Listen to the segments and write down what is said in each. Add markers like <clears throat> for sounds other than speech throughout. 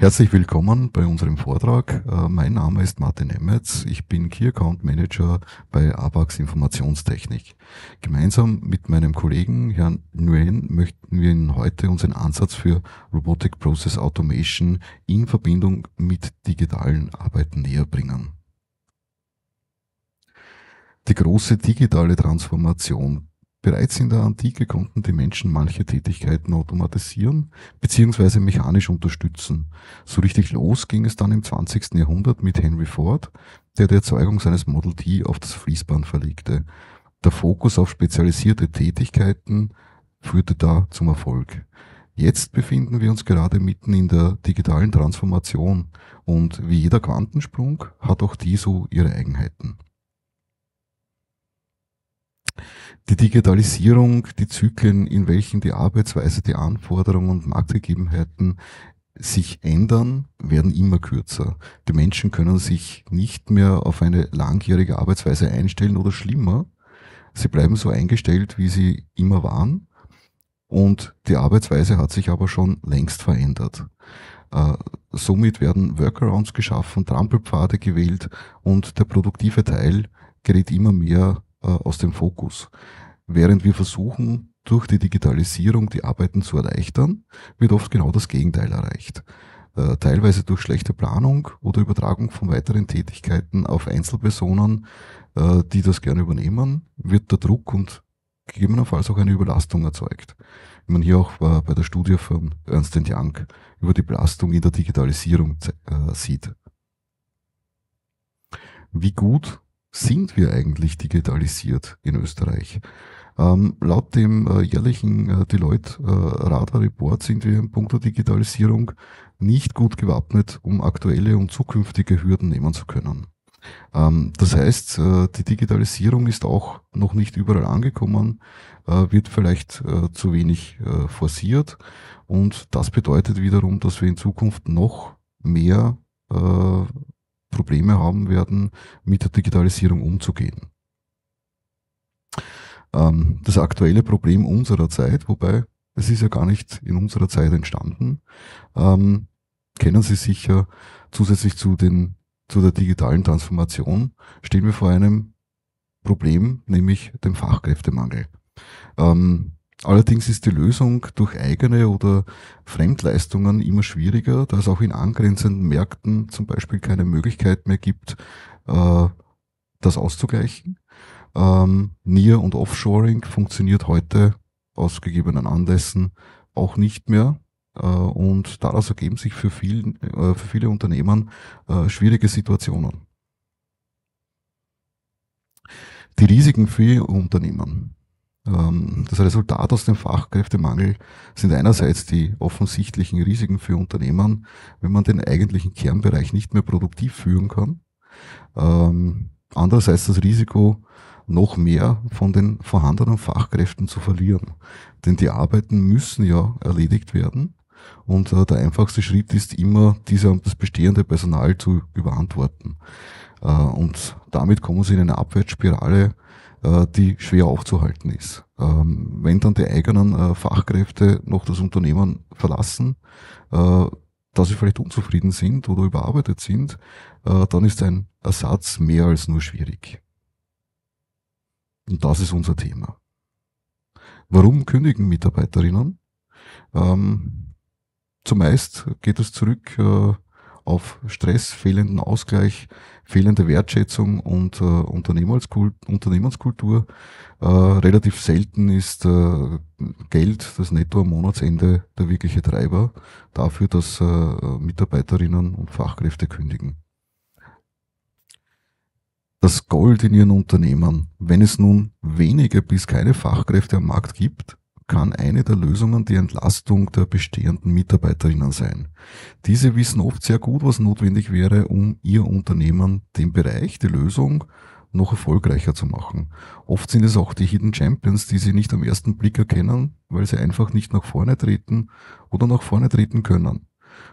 Herzlich willkommen bei unserem Vortrag. Äh, mein Name ist Martin Emmetz. Ich bin Key Account Manager bei ABAX Informationstechnik. Gemeinsam mit meinem Kollegen Herrn Nguyen möchten wir Ihnen heute unseren Ansatz für Robotic Process Automation in Verbindung mit digitalen Arbeiten näher bringen. Die große digitale Transformation Bereits in der Antike konnten die Menschen manche Tätigkeiten automatisieren bzw. mechanisch unterstützen. So richtig los ging es dann im 20. Jahrhundert mit Henry Ford, der die Erzeugung seines Model T auf das Fließband verlegte. Der Fokus auf spezialisierte Tätigkeiten führte da zum Erfolg. Jetzt befinden wir uns gerade mitten in der digitalen Transformation und wie jeder Quantensprung hat auch die so ihre Eigenheiten. Die Digitalisierung, die Zyklen, in welchen die Arbeitsweise, die Anforderungen und Marktgegebenheiten sich ändern, werden immer kürzer. Die Menschen können sich nicht mehr auf eine langjährige Arbeitsweise einstellen oder schlimmer. Sie bleiben so eingestellt, wie sie immer waren. Und die Arbeitsweise hat sich aber schon längst verändert. Äh, somit werden Workarounds geschaffen, Trampelpfade gewählt und der produktive Teil gerät immer mehr äh, aus dem Fokus während wir versuchen, durch die Digitalisierung die Arbeiten zu erleichtern, wird oft genau das Gegenteil erreicht. Äh, teilweise durch schlechte Planung oder Übertragung von weiteren Tätigkeiten auf Einzelpersonen, äh, die das gerne übernehmen, wird der Druck und gegebenenfalls auch eine Überlastung erzeugt. Wie man hier auch äh, bei der Studie von Ernst Young über die Belastung in der Digitalisierung sieht. Wie gut sind wir eigentlich digitalisiert in Österreich? Ähm, laut dem äh, jährlichen äh, Deloitte äh, Radar Report sind wir in puncto Digitalisierung nicht gut gewappnet, um aktuelle und zukünftige Hürden nehmen zu können. Ähm, das heißt, äh, die Digitalisierung ist auch noch nicht überall angekommen, äh, wird vielleicht äh, zu wenig äh, forciert und das bedeutet wiederum, dass wir in Zukunft noch mehr äh, Probleme haben werden, mit der Digitalisierung umzugehen ähm, das aktuelle Problem unserer Zeit, wobei es ist ja gar nicht in unserer Zeit entstanden, ähm, kennen Sie sicher zusätzlich zu, den, zu der digitalen Transformation, stehen wir vor einem Problem, nämlich dem Fachkräftemangel. Ähm, Allerdings ist die Lösung durch eigene oder Fremdleistungen immer schwieriger, da es auch in angrenzenden Märkten zum Beispiel keine Möglichkeit mehr gibt, äh, das auszugleichen. Ähm, Near und Offshoring funktioniert heute aus gegebenen Anlässen auch nicht mehr. Äh, und daraus ergeben sich für, viel, äh, für viele Unternehmen äh, schwierige Situationen. Die Risiken für Unternehmen. Ähm, das Resultat aus dem Fachkräftemangel sind einerseits die offensichtlichen Risiken für Unternehmen, wenn man den eigentlichen Kernbereich nicht mehr produktiv führen kann. Ähm, andererseits das Risiko, noch mehr von den vorhandenen Fachkräften zu verlieren. Denn die Arbeiten müssen ja erledigt werden. Und äh, der einfachste Schritt ist immer, diese, das bestehende Personal zu überantworten. Äh, und damit kommen sie in eine Abwärtsspirale, äh, die schwer aufzuhalten ist. Ähm, wenn dann die eigenen äh, Fachkräfte noch das Unternehmen verlassen, äh, dass sie vielleicht unzufrieden sind oder überarbeitet sind, äh, dann ist ein Ersatz mehr als nur schwierig. Und das ist unser Thema. Warum kündigen Mitarbeiterinnen? Ähm, zumeist geht es zurück äh, auf Stress, fehlenden Ausgleich, fehlende Wertschätzung und äh, Unternehmenskult Unternehmenskultur. Äh, relativ selten ist äh, Geld, das Netto am Monatsende, der wirkliche Treiber dafür, dass äh, Mitarbeiterinnen und Fachkräfte kündigen das Gold in ihren Unternehmen. Wenn es nun wenige bis keine Fachkräfte am Markt gibt, kann eine der Lösungen die Entlastung der bestehenden Mitarbeiterinnen sein. Diese wissen oft sehr gut, was notwendig wäre, um ihr Unternehmen, den Bereich, die Lösung noch erfolgreicher zu machen. Oft sind es auch die Hidden Champions, die sie nicht am ersten Blick erkennen, weil sie einfach nicht nach vorne treten oder nach vorne treten können.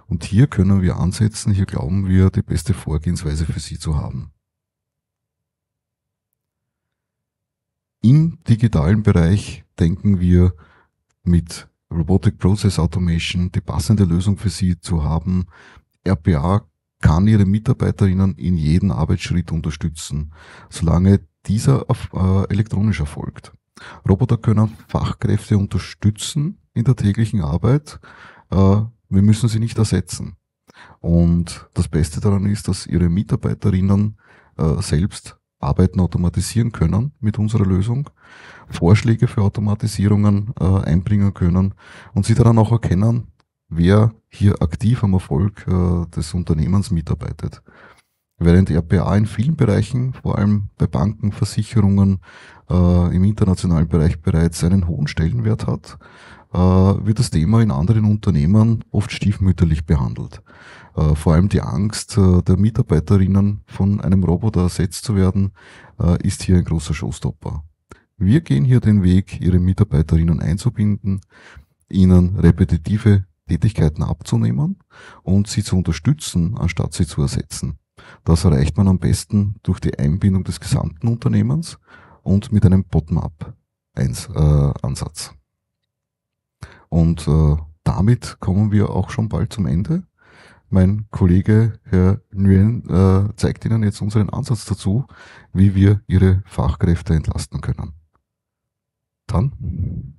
Und hier können wir ansetzen, hier glauben wir, die beste Vorgehensweise für sie zu haben. Im digitalen Bereich denken wir mit Robotic Process Automation die passende Lösung für Sie zu haben. RPA kann Ihre Mitarbeiterinnen in jedem Arbeitsschritt unterstützen, solange dieser äh, elektronisch erfolgt. Roboter können Fachkräfte unterstützen in der täglichen Arbeit. Äh, wir müssen sie nicht ersetzen. Und das Beste daran ist, dass Ihre Mitarbeiterinnen äh, selbst Arbeiten automatisieren können mit unserer Lösung, Vorschläge für Automatisierungen äh, einbringen können und sie daran auch erkennen, wer hier aktiv am Erfolg äh, des Unternehmens mitarbeitet. Während RPA in vielen Bereichen, vor allem bei Banken, Versicherungen, äh, im internationalen Bereich bereits einen hohen Stellenwert hat, äh, wird das Thema in anderen Unternehmen oft stiefmütterlich behandelt. Äh, vor allem die Angst äh, der Mitarbeiterinnen, von einem Roboter ersetzt zu werden, ist hier ein großer Showstopper. Wir gehen hier den Weg, ihre Mitarbeiterinnen einzubinden, ihnen repetitive Tätigkeiten abzunehmen und sie zu unterstützen, anstatt sie zu ersetzen. Das erreicht man am besten durch die Einbindung des gesamten Unternehmens und mit einem Bottom-up-Ansatz. Und äh, damit kommen wir auch schon bald zum Ende. Mein Kollege Herr Nguyen äh, zeigt Ihnen jetzt unseren Ansatz dazu, wie wir Ihre Fachkräfte entlasten können. Dann.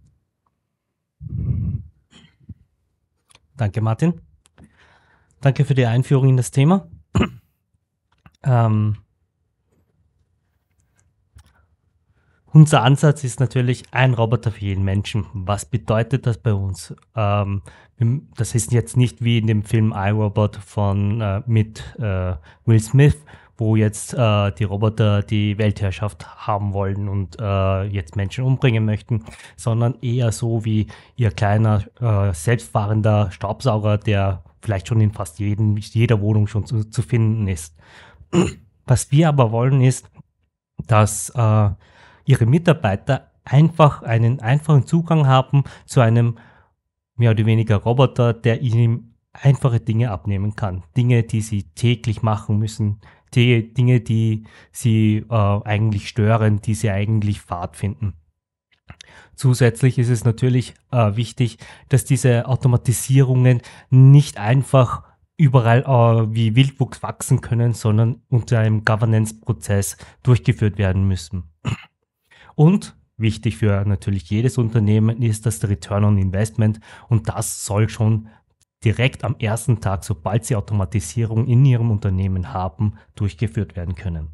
Danke, Martin. Danke für die Einführung in das Thema. <clears throat> ähm, Unser Ansatz ist natürlich ein Roboter für jeden Menschen. Was bedeutet das bei uns? Ähm, das ist jetzt nicht wie in dem Film iRobot von äh, mit äh, Will Smith, wo jetzt äh, die Roboter die Weltherrschaft haben wollen und äh, jetzt Menschen umbringen möchten, sondern eher so wie ihr kleiner äh, selbstfahrender Staubsauger, der vielleicht schon in fast jeden, jeder Wohnung schon zu, zu finden ist. <clears throat> Was wir aber wollen ist, dass äh, ihre Mitarbeiter einfach einen einfachen Zugang haben zu einem mehr oder weniger Roboter, der ihnen einfache Dinge abnehmen kann. Dinge, die sie täglich machen müssen, die Dinge, die sie äh, eigentlich stören, die sie eigentlich fad finden. Zusätzlich ist es natürlich äh, wichtig, dass diese Automatisierungen nicht einfach überall äh, wie Wildwuchs wachsen können, sondern unter einem Governance-Prozess durchgeführt werden müssen. Und wichtig für natürlich jedes Unternehmen ist das Return on Investment und das soll schon direkt am ersten Tag, sobald Sie Automatisierung in Ihrem Unternehmen haben, durchgeführt werden können.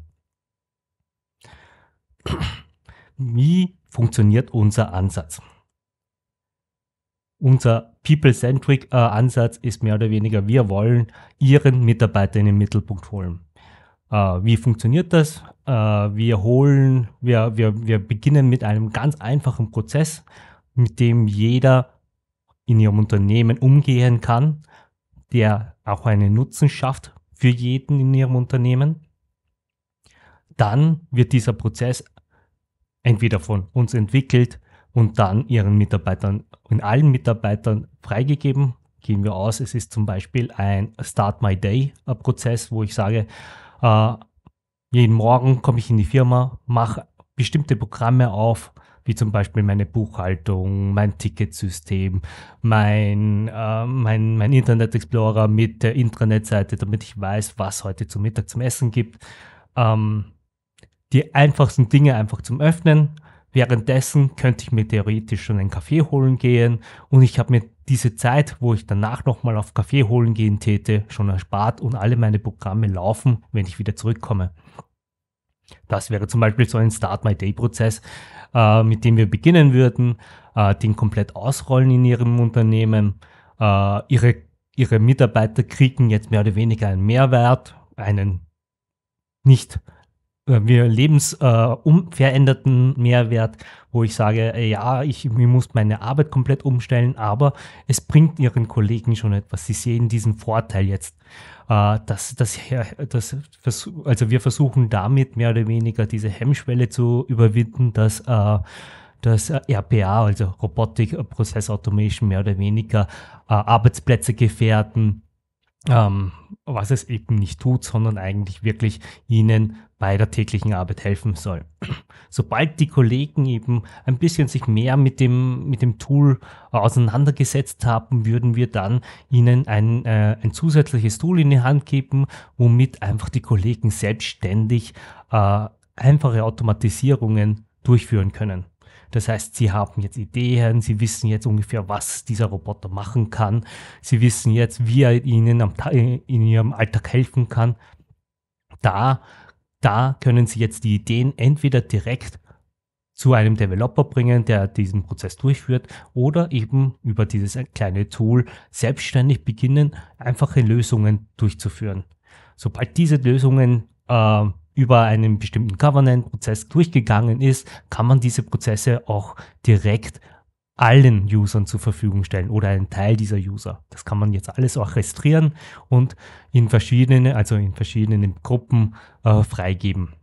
Wie funktioniert unser Ansatz? Unser People-Centric-Ansatz äh, ist mehr oder weniger, wir wollen Ihren Mitarbeiter in den Mittelpunkt holen. Äh, wie funktioniert das? Äh, wir holen, wir, wir, wir beginnen mit einem ganz einfachen Prozess, mit dem jeder in ihrem Unternehmen umgehen kann, der auch einen Nutzen schafft für jeden in ihrem Unternehmen. Dann wird dieser Prozess entweder von uns entwickelt und dann ihren Mitarbeitern, in allen Mitarbeitern freigegeben. Gehen wir aus, es ist zum Beispiel ein Start My Day äh, Prozess, wo ich sage, äh, jeden Morgen komme ich in die Firma, mache bestimmte Programme auf, wie zum Beispiel meine Buchhaltung, mein Ticketsystem, mein, äh, mein, mein Internet Explorer mit der Intranet-Seite, damit ich weiß, was heute zum Mittag zum Essen gibt. Ähm, die einfachsten Dinge einfach zum Öffnen. Währenddessen könnte ich mir theoretisch schon einen Kaffee holen gehen und ich habe mir diese Zeit, wo ich danach nochmal auf Kaffee holen gehen täte, schon erspart und alle meine Programme laufen, wenn ich wieder zurückkomme. Das wäre zum Beispiel so ein Start My Day Prozess, äh, mit dem wir beginnen würden, äh, den komplett ausrollen in Ihrem Unternehmen. Äh, ihre, ihre Mitarbeiter kriegen jetzt mehr oder weniger einen Mehrwert, einen nicht äh, wir lebensveränderten äh, Mehrwert, wo ich sage, äh, ja, ich, ich muss meine Arbeit komplett umstellen, aber es bringt ihren Kollegen schon etwas. Sie sehen diesen Vorteil jetzt. Äh, das, das, das, also wir versuchen damit mehr oder weniger diese Hemmschwelle zu überwinden, dass äh, dass äh, RPA, also Robotic Process Automation, mehr oder weniger äh, Arbeitsplätze gefährden, ähm, was es eben nicht tut, sondern eigentlich wirklich ihnen bei der täglichen Arbeit helfen soll. Sobald die Kollegen eben ein bisschen sich mehr mit dem, mit dem Tool äh, auseinandergesetzt haben, würden wir dann ihnen ein, äh, ein zusätzliches Tool in die Hand geben, womit einfach die Kollegen selbstständig äh, einfache Automatisierungen durchführen können. Das heißt, sie haben jetzt Ideen, sie wissen jetzt ungefähr, was dieser Roboter machen kann, sie wissen jetzt, wie er ihnen am, in ihrem Alltag helfen kann. Da da können Sie jetzt die Ideen entweder direkt zu einem Developer bringen, der diesen Prozess durchführt, oder eben über dieses kleine Tool selbstständig beginnen, einfache Lösungen durchzuführen. Sobald diese Lösungen äh, über einen bestimmten Governance-Prozess durchgegangen ist, kann man diese Prozesse auch direkt allen Usern zur Verfügung stellen oder einen Teil dieser User. Das kann man jetzt alles orchestrieren und in verschiedenen, also in verschiedenen Gruppen äh, freigeben.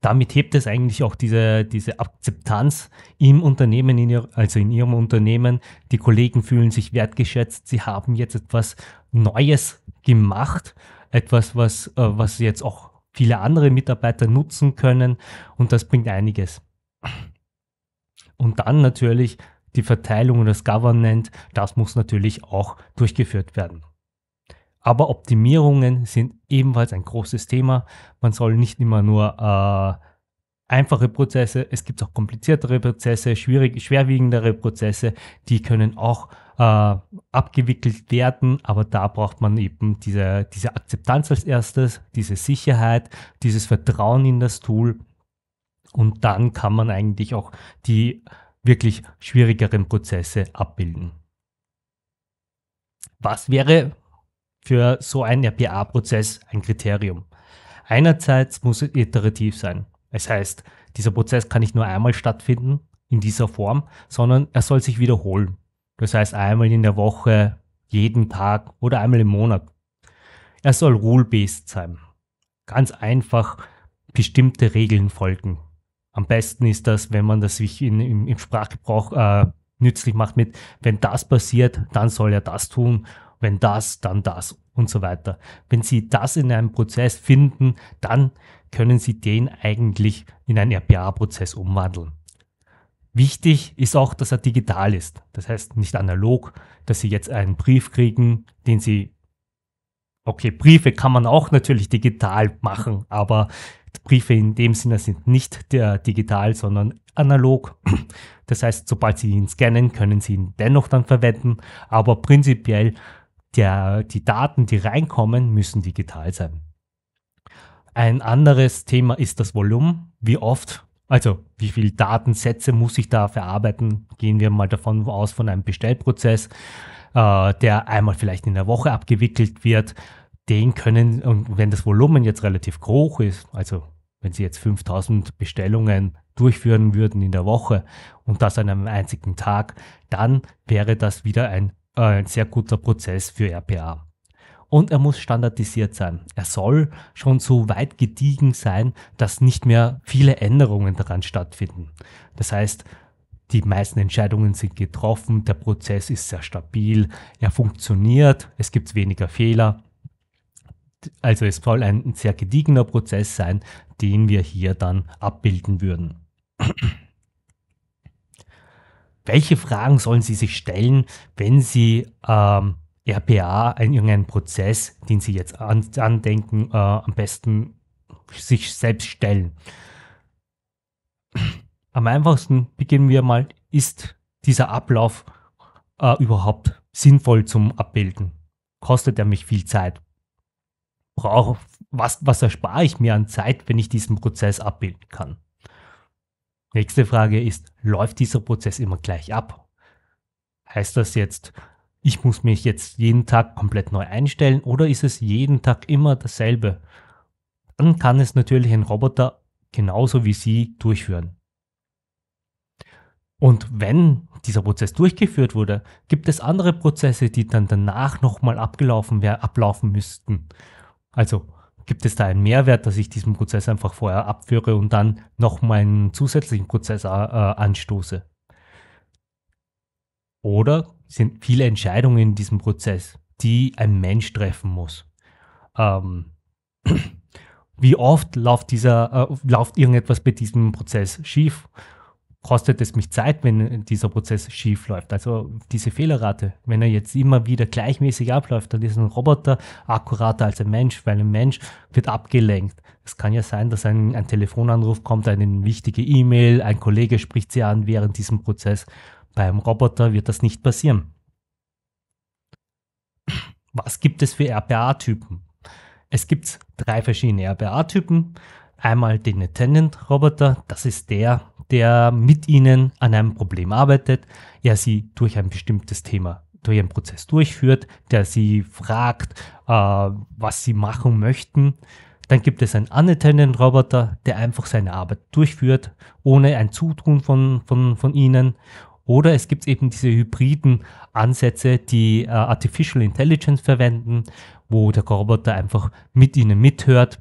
Damit hebt es eigentlich auch diese, diese Akzeptanz im Unternehmen, in ihr, also in ihrem Unternehmen. Die Kollegen fühlen sich wertgeschätzt, sie haben jetzt etwas Neues gemacht, etwas, was, äh, was jetzt auch viele andere Mitarbeiter nutzen können und das bringt einiges. Und dann natürlich die Verteilung und das Government, das muss natürlich auch durchgeführt werden. Aber Optimierungen sind ebenfalls ein großes Thema. Man soll nicht immer nur äh, einfache Prozesse, es gibt auch kompliziertere Prozesse, schwierig, schwerwiegendere Prozesse, die können auch äh, abgewickelt werden, aber da braucht man eben diese, diese Akzeptanz als erstes, diese Sicherheit, dieses Vertrauen in das Tool und dann kann man eigentlich auch die wirklich schwierigeren Prozesse abbilden. Was wäre für so einen RPA-Prozess ein Kriterium? Einerseits muss es iterativ sein. Das heißt, dieser Prozess kann nicht nur einmal stattfinden in dieser Form, sondern er soll sich wiederholen. Das heißt, einmal in der Woche, jeden Tag oder einmal im Monat. Er soll rule-based sein. Ganz einfach bestimmte Regeln folgen am besten ist das, wenn man das sich in, im, im, Sprachgebrauch äh, nützlich macht mit, wenn das passiert, dann soll er das tun, wenn das, dann das und so weiter. Wenn Sie das in einem Prozess finden, dann können Sie den eigentlich in einen RPA-Prozess umwandeln. Wichtig ist auch, dass er digital ist. Das heißt nicht analog, dass Sie jetzt einen Brief kriegen, den Sie, okay, Briefe kann man auch natürlich digital machen, aber Briefe in dem Sinne sind nicht digital, sondern analog. Das heißt, sobald Sie ihn scannen, können Sie ihn dennoch dann verwenden, aber prinzipiell der, die Daten, die reinkommen, müssen digital sein. Ein anderes Thema ist das Volumen. Wie oft, also wie viele Datensätze muss ich da verarbeiten? Gehen wir mal davon aus, von einem Bestellprozess, äh, der einmal vielleicht in der Woche abgewickelt wird den können, und wenn das Volumen jetzt relativ hoch ist, also wenn Sie jetzt 5000 Bestellungen durchführen würden in der Woche und das an einem einzigen Tag, dann wäre das wieder ein, äh, ein sehr guter Prozess für RPA. Und er muss standardisiert sein. Er soll schon so weit gediegen sein, dass nicht mehr viele Änderungen daran stattfinden. Das heißt, die meisten Entscheidungen sind getroffen, der Prozess ist sehr stabil, er funktioniert, es gibt weniger Fehler also es soll ein sehr gediegener Prozess sein, den wir hier dann abbilden würden. <clears throat> Welche Fragen sollen Sie sich stellen, wenn Sie ähm, RPA, einen, irgendeinen Prozess, den Sie jetzt an, andenken, äh, am besten sich selbst stellen? <clears throat> Am einfachsten beginnen wir mal, ist dieser Ablauf äh, überhaupt sinnvoll zum Abbilden? Kostet er mich viel Zeit? brauche, was, was erspare ich mir an Zeit, wenn ich diesen Prozess abbilden kann? Nächste Frage ist, läuft dieser Prozess immer gleich ab? Heißt das jetzt, ich muss mich jetzt jeden Tag komplett neu einstellen oder ist es jeden Tag immer dasselbe? Dann kann es natürlich ein Roboter genauso wie Sie durchführen. Und wenn dieser Prozess durchgeführt wurde, gibt es andere Prozesse, die dann danach nochmal abgelaufen ablaufen müssten. Also gibt es da einen Mehrwert, dass ich diesen Prozess einfach vorher abführe und dann noch meinen zusätzlichen Prozess äh, anstoße? Oder sind viele Entscheidungen in diesem Prozess, die ein Mensch treffen muss? Ähm, <clears throat> wie oft läuft, dieser, äh, läuft irgendetwas bei diesem Prozess schief? kostet es mich Zeit, wenn dieser Prozess schief läuft. Also diese Fehlerrate, wenn er jetzt immer wieder gleichmäßig abläuft, dann ist ein Roboter akkurater als ein Mensch, weil ein Mensch wird abgelenkt. Es kann ja sein, dass ein, ein Telefonanruf kommt, eine wichtige E-Mail, ein Kollege spricht sie an während diesem Prozess. Beim Roboter wird das nicht passieren. Was gibt es für RPA-Typen? Es gibt drei verschiedene RPA-Typen. Einmal den Attendant-Roboter, das ist der, der mit ihnen an einem Problem arbeitet, er sie durch ein bestimmtes Thema, durch einen Prozess durchführt, der sie fragt, äh, was sie machen möchten. Dann gibt es einen unattended Roboter, der einfach seine Arbeit durchführt, ohne ein Zutun von, von, von ihnen. Oder es gibt eben diese hybriden Ansätze, die äh, Artificial Intelligence verwenden, wo der Roboter einfach mit ihnen mithört,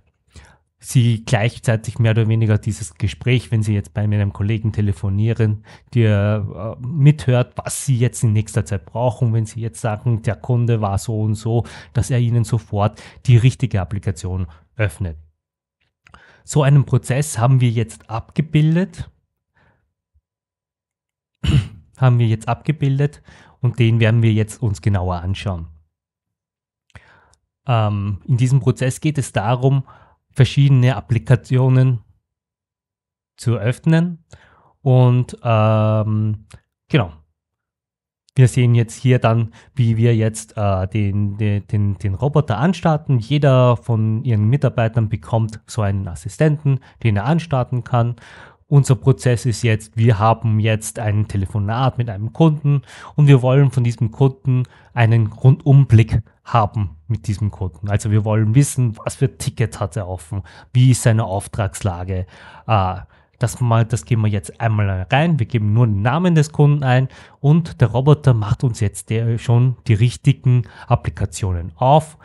Sie gleichzeitig mehr oder weniger dieses Gespräch, wenn Sie jetzt bei einem Kollegen telefonieren, dir äh, mithört, was Sie jetzt in nächster Zeit brauchen, wenn Sie jetzt sagen, der Kunde war so und so, dass er Ihnen sofort die richtige Applikation öffnet. So einen Prozess haben wir jetzt abgebildet. <clears throat> haben wir jetzt abgebildet und den werden wir jetzt uns genauer anschauen. Ähm, in diesem Prozess geht es darum, verschiedene Applikationen zu öffnen. Und ähm, genau. Wir sehen jetzt hier dann, wie wir jetzt äh, den, den, den Roboter anstarten. Jeder von Ihren Mitarbeitern bekommt so einen Assistenten, den er anstarten kann. Unser Prozess ist jetzt, wir haben jetzt ein Telefonat mit einem Kunden und wir wollen von diesem Kunden einen Rundumblick haben mit diesem Kunden. Also wir wollen wissen, was für Ticket hat er offen, wie ist seine Auftragslage. Äh, das, mal, das geben wir jetzt einmal rein, wir geben nur den Namen des Kunden ein und der Roboter macht uns jetzt der, schon die richtigen Applikationen auf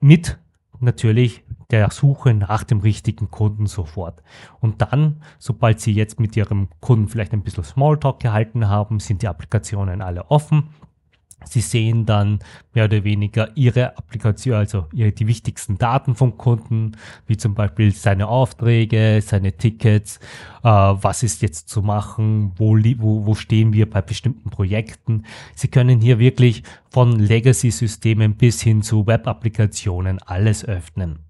mit natürlich der Suche nach dem richtigen Kunden sofort. Und dann, sobald Sie jetzt mit Ihrem Kunden vielleicht ein bisschen Smalltalk gehalten haben, sind die Applikationen alle offen Sie sehen dann mehr oder weniger ihre Applikation, also ihre, die wichtigsten Daten vom Kunden, wie zum Beispiel seine Aufträge, seine Tickets, äh, was ist jetzt zu machen, wo, wo, wo stehen wir bei bestimmten Projekten. Sie können hier wirklich von Legacy-Systemen bis hin zu Web-Applikationen alles öffnen.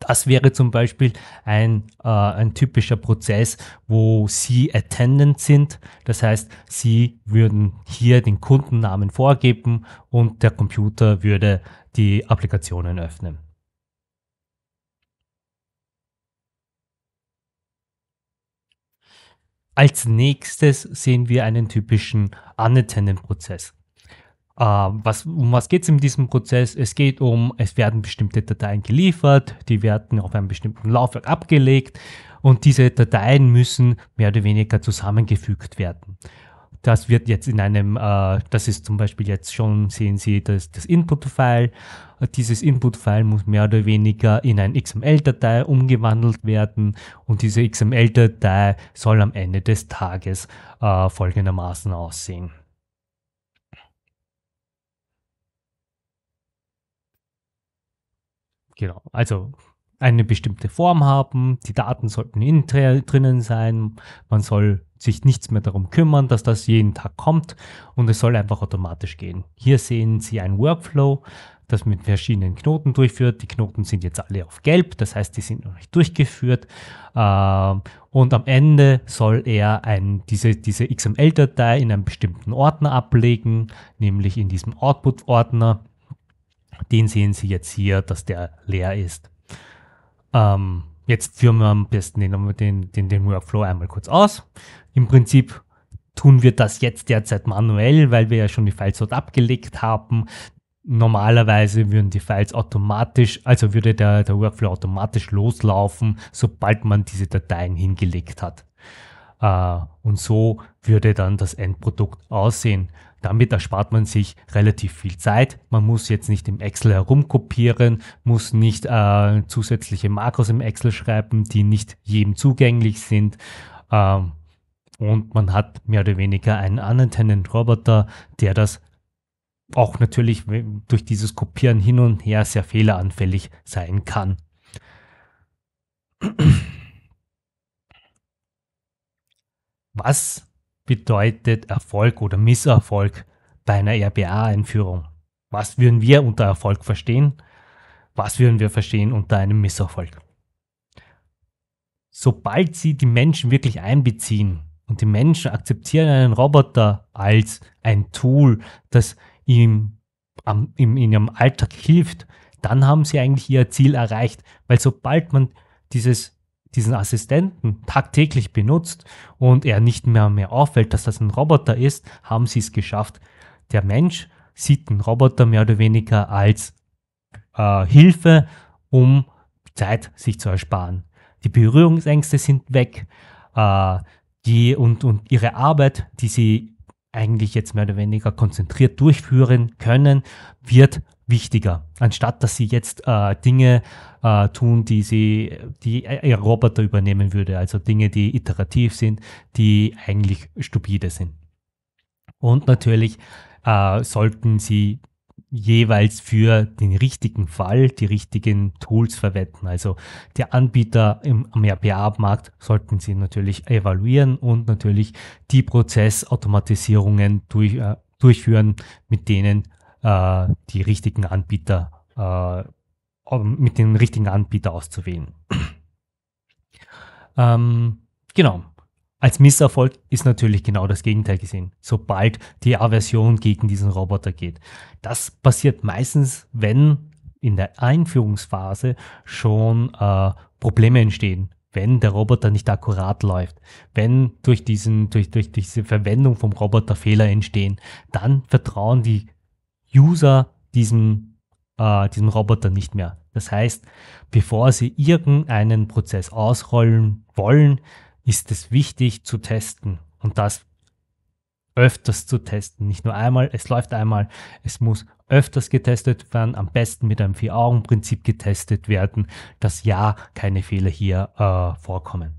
Das wäre zum Beispiel ein, äh, ein typischer Prozess, wo Sie attendant sind. Das heißt, Sie würden hier den Kundennamen vorgeben und der Computer würde die Applikationen öffnen. Als nächstes sehen wir einen typischen Unattended-Prozess. Ähm, was, um was geht es in diesem Prozess? Es geht um, es werden bestimmte Dateien geliefert, die werden auf einem bestimmten Laufwerk abgelegt und diese Dateien müssen mehr oder weniger zusammengefügt werden. Das wird jetzt in einem, äh, das ist zum Beispiel jetzt schon, sehen Sie das, das Input-File. Dieses Input-File muss mehr oder weniger in ein XML-Datei umgewandelt werden und diese XML-Datei soll am Ende des Tages äh, folgendermaßen aussehen. Genau. Also eine bestimmte Form haben, die Daten sollten innen drinnen sein, man soll sich nichts mehr darum kümmern, dass das jeden Tag kommt und es soll einfach automatisch gehen. Hier sehen Sie einen Workflow, das mit verschiedenen Knoten durchführt. Die Knoten sind jetzt alle auf gelb, das heißt, die sind noch nicht durchgeführt. Ähm, und am Ende soll er ein, diese, diese XML-Datei in einem bestimmten Ordner ablegen, nämlich in diesem Output-Ordner. Den sehen Sie jetzt hier, dass der leer ist. Ähm, jetzt führen wir am besten den, den, den, den Workflow einmal kurz aus. Im Prinzip tun wir das jetzt derzeit manuell, weil wir ja schon die Files dort abgelegt haben. Normalerweise würden die Files automatisch, also würde der, der Workflow automatisch loslaufen, sobald man diese Dateien hingelegt hat. Uh, und so würde dann das Endprodukt aussehen. Damit erspart man sich relativ viel Zeit. Man muss jetzt nicht im Excel herumkopieren, muss nicht äh, zusätzliche Makros im Excel schreiben, die nicht jedem zugänglich sind. Ähm, und man hat mehr oder weniger einen unattended Roboter, der das auch natürlich durch dieses Kopieren hin und her sehr fehleranfällig sein kann. Was bedeutet Erfolg oder Misserfolg bei einer RBA-Einführung? Was würden wir unter Erfolg verstehen? Was würden wir verstehen unter einem Misserfolg? Sobald Sie die Menschen wirklich einbeziehen und die Menschen akzeptieren einen Roboter als ein Tool, das ihm am, in ihrem Alltag hilft, dann haben Sie eigentlich Ihr Ziel erreicht, weil sobald man dieses diesen Assistenten tagtäglich benutzt und er nicht mehr mehr auffällt, dass das ein Roboter ist, haben sie es geschafft. Der Mensch sieht einen Roboter mehr oder weniger als äh, Hilfe, um Zeit sich zu ersparen. Die Berührungsängste sind weg. Äh, die und, und ihre Arbeit, die sie eigentlich jetzt mehr oder weniger konzentriert durchführen können, wird wichtiger, anstatt dass sie jetzt äh, Dinge äh, tun, die sie, die ihr Roboter übernehmen würde, also Dinge, die iterativ sind, die eigentlich stupide sind. Und natürlich äh, sollten sie jeweils für den richtigen Fall die richtigen Tools verwenden. Also der Anbieter im, am RPA-Markt sollten Sie natürlich evaluieren und natürlich die Prozessautomatisierungen durch, äh, durchführen, mit denen äh, die richtigen Anbieter, äh, mit den richtigen Anbieter auszuwählen. <clears throat> ähm, genau. Als Misserfolg ist natürlich genau das Gegenteil gesehen, sobald die Aversion gegen diesen Roboter geht. Das passiert meistens, wenn in der Einführungsphase schon äh, Probleme entstehen, wenn der Roboter nicht akkurat läuft, wenn durch, diesen, durch, durch diese Verwendung vom Roboter Fehler entstehen, dann vertrauen die User diesem, äh, diesem Roboter nicht mehr. Das heißt, bevor Sie irgendeinen Prozess ausrollen wollen, ist es wichtig zu testen und das öfters zu testen. Nicht nur einmal, es läuft einmal, es muss öfters getestet werden, am besten mit einem Vier-Augen-Prinzip getestet werden, dass ja keine Fehler hier äh, vorkommen.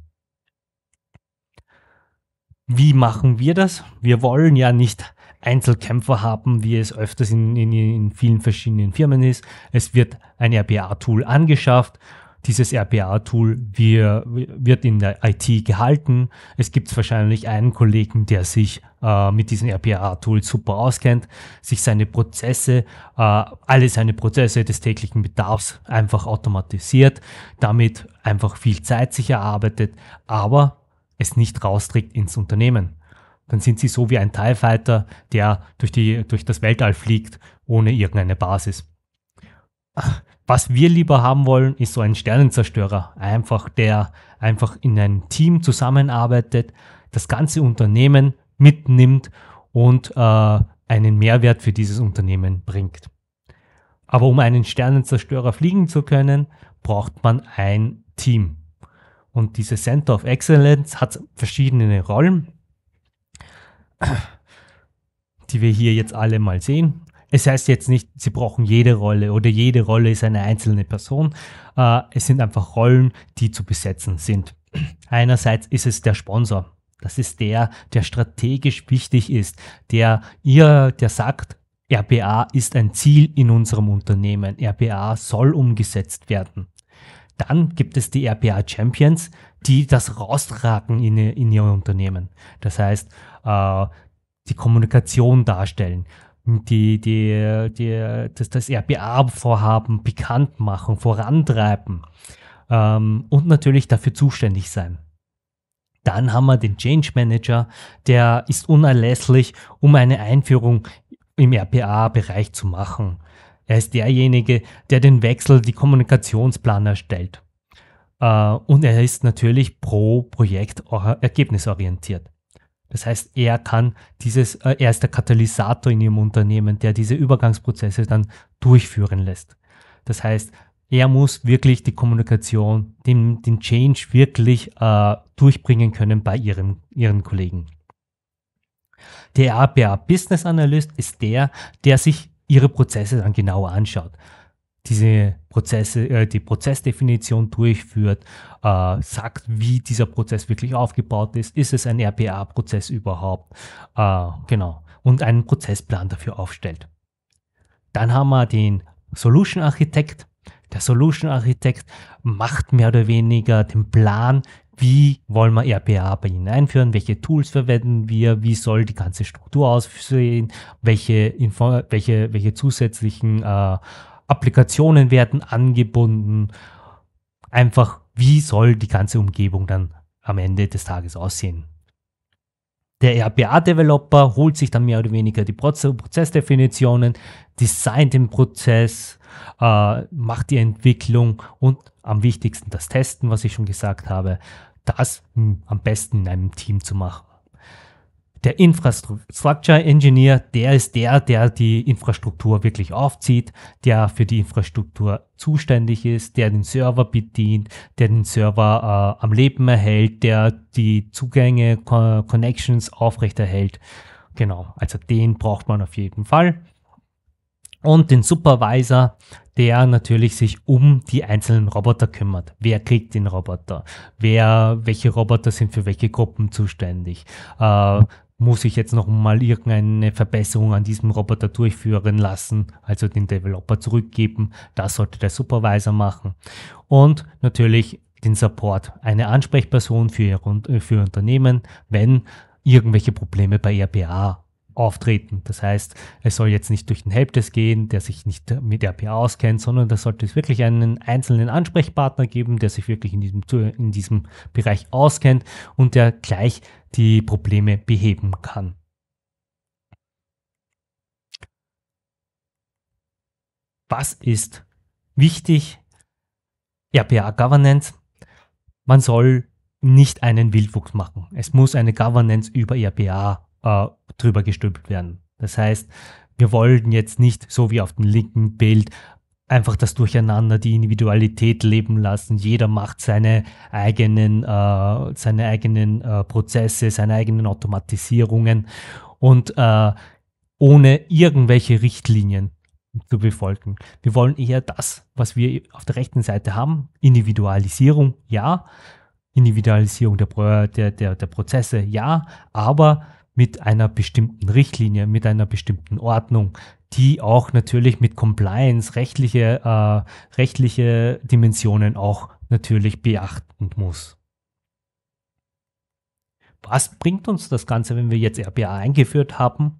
Wie machen wir das? Wir wollen ja nicht Einzelkämpfer haben, wie es öfters in, in, in vielen verschiedenen Firmen ist. Es wird ein RPA-Tool angeschafft. Dieses RPA-Tool wir, wird in der IT gehalten. Es gibt wahrscheinlich einen Kollegen, der sich äh, mit diesem RPA-Tool super auskennt, sich seine Prozesse, äh, alle seine Prozesse des täglichen Bedarfs einfach automatisiert, damit einfach viel Zeit sich erarbeitet, aber es nicht rausträgt ins Unternehmen dann sind sie so wie ein TIE Fighter, der durch, die, durch das Weltall fliegt, ohne irgendeine Basis. Was wir lieber haben wollen, ist so ein Sternenzerstörer, einfach der einfach in ein Team zusammenarbeitet, das ganze Unternehmen mitnimmt und äh, einen Mehrwert für dieses Unternehmen bringt. Aber um einen Sternenzerstörer fliegen zu können, braucht man ein Team. Und diese Center of Excellence hat verschiedene Rollen die wir hier jetzt alle mal sehen. Es heißt jetzt nicht, sie brauchen jede Rolle oder jede Rolle ist eine einzelne Person. Äh, es sind einfach Rollen, die zu besetzen sind. Einerseits ist es der Sponsor. Das ist der, der strategisch wichtig ist, der ihr, der sagt, RPA ist ein Ziel in unserem Unternehmen. RPA soll umgesetzt werden. Dann gibt es die RPA Champions, die das raustragen in, in ihr Unternehmen. Das heißt, äh, die Kommunikation darstellen, die, die, die, das, das RPA-Vorhaben bekannt machen, vorantreiben ähm, und natürlich dafür zuständig sein. Dann haben wir den Change Manager, der ist unerlässlich, um eine Einführung im RPA-Bereich zu machen. Er ist derjenige, der den Wechsel, die Kommunikationsplan erstellt. Äh, und er ist natürlich pro Projekt ergebnisorientiert. Das heißt, er kann dieses, äh, er ist der Katalysator in ihrem Unternehmen, der diese Übergangsprozesse dann durchführen lässt. Das heißt, er muss wirklich die Kommunikation, den, den Change wirklich äh, durchbringen können bei ihren, ihren Kollegen. Der APA Business Analyst ist der, der sich ihre Prozesse dann genauer anschaut. Diese Prozesse, äh, die Prozessdefinition durchführt, äh, sagt, wie dieser Prozess wirklich aufgebaut ist, ist es ein RPA-Prozess überhaupt, äh, genau, und einen Prozessplan dafür aufstellt. Dann haben wir den Solution Architekt. Der Solution Architekt macht mehr oder weniger den Plan, wie wollen wir RPA bei Ihnen einführen, welche Tools verwenden wir, wie soll die ganze Struktur aussehen, welche, welche, welche zusätzlichen äh, Applikationen werden angebunden. Einfach, wie soll die ganze Umgebung dann am Ende des Tages aussehen? Der RPA-Developer holt sich dann mehr oder weniger die Prozessdefinitionen, designt den Prozess, äh, macht die Entwicklung und am wichtigsten das Testen, was ich schon gesagt habe, das mh, hm, am besten in einem Team zu machen der Infrastructure Engineer, der ist der, der die Infrastruktur wirklich aufzieht, der für die Infrastruktur zuständig ist, der den Server bedient, der den Server äh, am Leben erhält, der die Zugänge, Co Connections aufrechterhält. Genau, also den braucht man auf jeden Fall. Und den Supervisor, der natürlich sich um die einzelnen Roboter kümmert. Wer kriegt den Roboter? Wer, welche Roboter sind für welche Gruppen zuständig? Äh, muss ich jetzt nochmal irgendeine Verbesserung an diesem Roboter durchführen lassen, also den Developer zurückgeben. Das sollte der Supervisor machen. Und natürlich den Support, eine Ansprechperson für ihr, äh, für ihr Unternehmen, wenn irgendwelche Probleme bei RPA auftreten. Das heißt, es soll jetzt nicht durch den Helpdesk gehen, der sich nicht mit RPA auskennt, sondern da sollte es wirklich einen einzelnen Ansprechpartner geben, der sich wirklich in diesem, in diesem Bereich auskennt und der gleich die Probleme beheben kann. Was ist wichtig? RPA Governance. Man soll nicht einen Wildwuchs machen. Es muss eine Governance über RPA äh, drüber gestülpt werden. Das heißt, wir wollen jetzt nicht, so wie auf dem linken Bild, einfach das Durcheinander, die Individualität leben lassen. Jeder macht seine eigenen, äh, seine eigenen äh, Prozesse, seine eigenen Automatisierungen und äh, ohne irgendwelche Richtlinien zu befolgen. Wir wollen eher das, was wir auf der rechten Seite haben, Individualisierung, ja, Individualisierung der, der, der, der Prozesse, ja, aber mit einer bestimmten Richtlinie, mit einer bestimmten Ordnung, die auch natürlich mit Compliance, rechtliche, äh, rechtliche Dimensionen auch natürlich beachten muss. Was bringt uns das Ganze, wenn wir jetzt RPA eingeführt haben?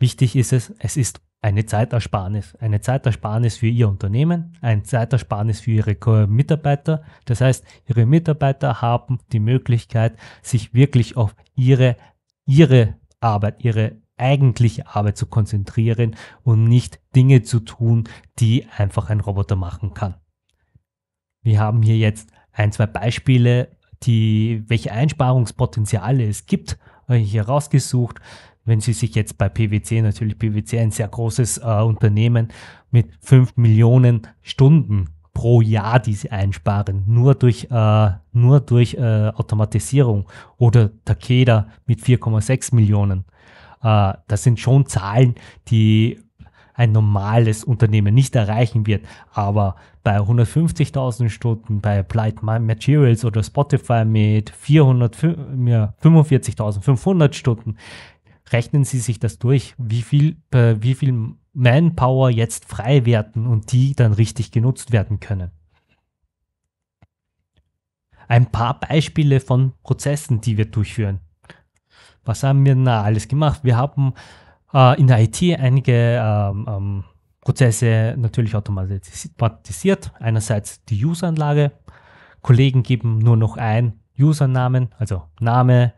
Wichtig ist es, es ist eine Zeitersparnis. Eine Zeitersparnis für Ihr Unternehmen, ein Zeitersparnis für Ihre Mitarbeiter. Das heißt, Ihre Mitarbeiter haben die Möglichkeit, sich wirklich auf ihre ihre Arbeit, ihre eigentliche Arbeit zu konzentrieren und nicht Dinge zu tun, die einfach ein Roboter machen kann. Wir haben hier jetzt ein, zwei Beispiele, die, welche Einsparungspotenziale es gibt, hier rausgesucht. Wenn Sie sich jetzt bei PwC, natürlich PwC ein sehr großes äh, Unternehmen mit 5 Millionen Stunden pro Jahr, die sie einsparen, nur durch, äh, nur durch äh, Automatisierung oder Takeda mit 4,6 Millionen. Äh, das sind schon Zahlen, die ein normales Unternehmen nicht erreichen wird. Aber bei 150.000 Stunden, bei Applied Materials oder Spotify mit 45.500 Stunden, rechnen Sie sich das durch, wie viel, äh, wie viel Manpower jetzt frei werden und die dann richtig genutzt werden können. Ein paar Beispiele von Prozessen, die wir durchführen. Was haben wir da alles gemacht? Wir haben äh, in der IT einige ähm, ähm, Prozesse natürlich automatisiert. Einerseits die User-Anlage. Kollegen geben nur noch ein Usernamen, also Name.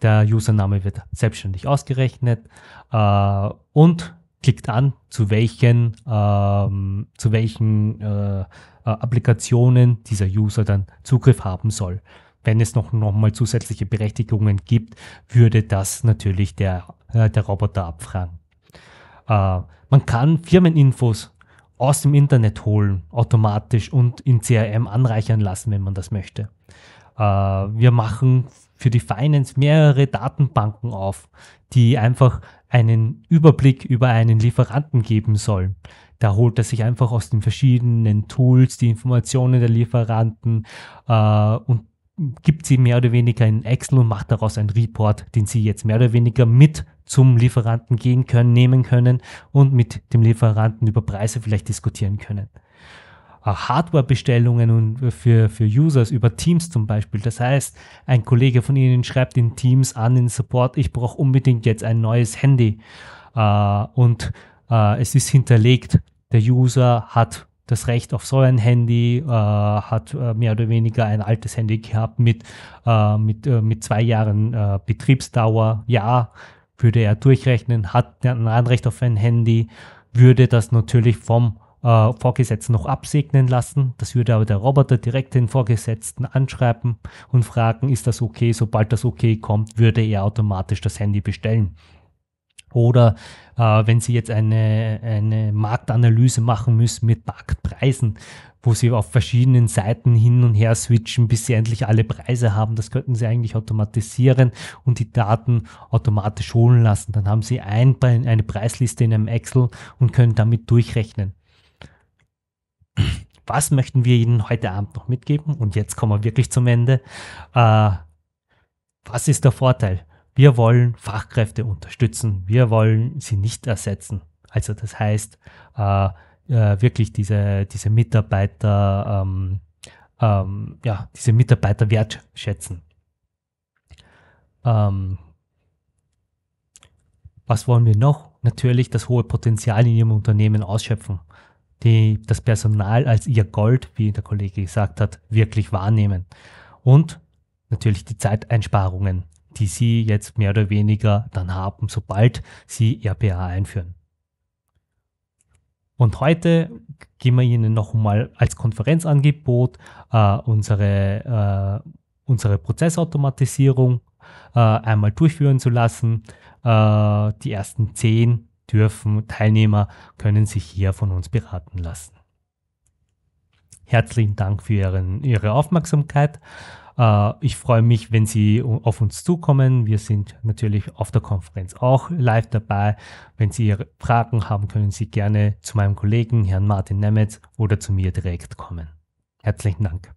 Der Username wird selbstständig ausgerechnet. Äh, und klickt an, zu welchen, ähm, zu welchen äh, äh, Applikationen dieser User dann Zugriff haben soll. Wenn es noch, noch mal zusätzliche Berechtigungen gibt, würde das natürlich der, äh, der Roboter abfragen. Äh, man kann Firmeninfos aus dem Internet holen, automatisch und in CRM anreichern lassen, wenn man das möchte. Äh, wir machen für die Finance mehrere Datenbanken auf, die einfach einen Überblick über einen Lieferanten geben soll. Da holt er sich einfach aus den verschiedenen Tools die Informationen der Lieferanten äh, und gibt sie mehr oder weniger in Excel und macht daraus einen Report, den Sie jetzt mehr oder weniger mit zum Lieferanten gehen können, nehmen können und mit dem Lieferanten über Preise vielleicht diskutieren können. Äh, Hardware-Bestellungen und für, für Users über Teams zum Beispiel. Das heißt, ein Kollege von Ihnen schreibt in Teams an, in Support, ich brauche unbedingt jetzt ein neues Handy. Äh, und äh, es ist hinterlegt, der User hat das Recht auf so ein Handy, äh, hat äh, mehr oder weniger ein altes Handy gehabt mit, äh, mit, mit zwei Jahren Betriebsdauer. Ja, würde er durchrechnen, hat ein Anrecht auf ein Handy, würde das natürlich vom äh, Vorgesetzten noch absegnen lassen. Das würde aber der Roboter direkt den Vorgesetzten anschreiben und fragen, ist das okay? Sobald das okay kommt, würde er automatisch das Handy bestellen. Oder äh, wenn Sie jetzt eine, eine Marktanalyse machen müssen mit Marktpreisen, wo Sie auf verschiedenen Seiten hin und her switchen, bis Sie endlich alle Preise haben, das könnten Sie eigentlich automatisieren und die Daten automatisch holen lassen. Dann haben Sie ein, eine Preisliste in einem Excel und können damit durchrechnen was möchten wir Ihnen heute Abend noch mitgeben? Und jetzt kommen wir wirklich zum Ende. Äh, was ist der Vorteil? Wir wollen Fachkräfte unterstützen. Wir wollen sie nicht ersetzen. Also das heißt, äh, äh wirklich diese, diese Mitarbeiter, ähm, ähm, ja, diese Mitarbeiter wertschätzen. Ähm, was wollen wir noch? Natürlich das hohe Potenzial in Ihrem Unternehmen ausschöpfen die das Personal als ihr Gold, wie der Kollege gesagt hat, wirklich wahrnehmen. Und natürlich die Zeiteinsparungen, die Sie jetzt mehr oder weniger dann haben, sobald Sie RPA einführen. Und heute gehen wir Ihnen nochmal als Konferenzangebot äh, unsere, äh, unsere Prozessautomatisierung äh, einmal durchführen zu lassen. Äh, die ersten zehn dürfen. Teilnehmer können sich hier von uns beraten lassen. Herzlichen Dank für Ihren, Ihre Aufmerksamkeit. Äh, ich freue mich, wenn Sie auf uns zukommen. Wir sind natürlich auf der Konferenz auch live dabei. Wenn Sie Ihre Fragen haben, können Sie gerne zu meinem Kollegen, Herrn Martin Nemetz, oder zu mir direkt kommen. Herzlichen Dank.